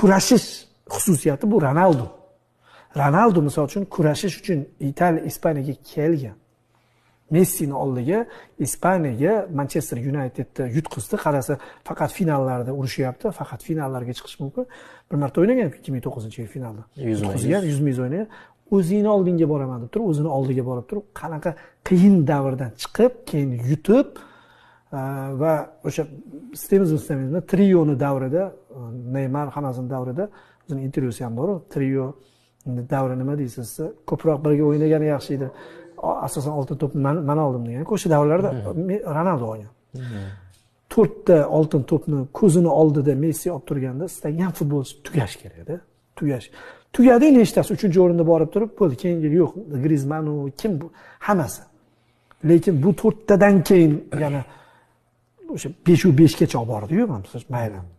kurashish xususiyati bu ronaldu ronaldu misol uchun kurashish uchun italiya ispaniyaga kelgan messini oldiga ispaniyaga manchester yunaytedni yutqizdi qarasa faqat finallarda urushyapti faqat finallarga chiqish mumkin bir marta o'ynagan ikki ming to'qqizinchi yil finalda yutqizgan yuz ming o'ynagan o'zingni oldingga boraman deb turib o'zini oldiga borib turib qanaqa qiyin davrdan chiqib keyin yutib va o'sha istaymiz istamizmi trioni davrida neymar hammasini davrida o'zini intervyusi ham boru trio davri nima deysiz ko'proq birga o'ynagani yaxshi edi asosan oltin to'pni man oldim degan o'sha davrlarda mm-hmm. ronaldo o'ynadi mm-hmm. to'rtta oltin to'pni ko'zini oldida messi olib turganda istagan futbolchi tugashi kerakda tugash tugadi nechtasi uchinchi o'rinda borib turib bo'ldi keyingi yo'q grizmanu kim bu hammasi lekin bu to'rttadan keyin yana o'sha beshu beshgacha olib bordiyu mayli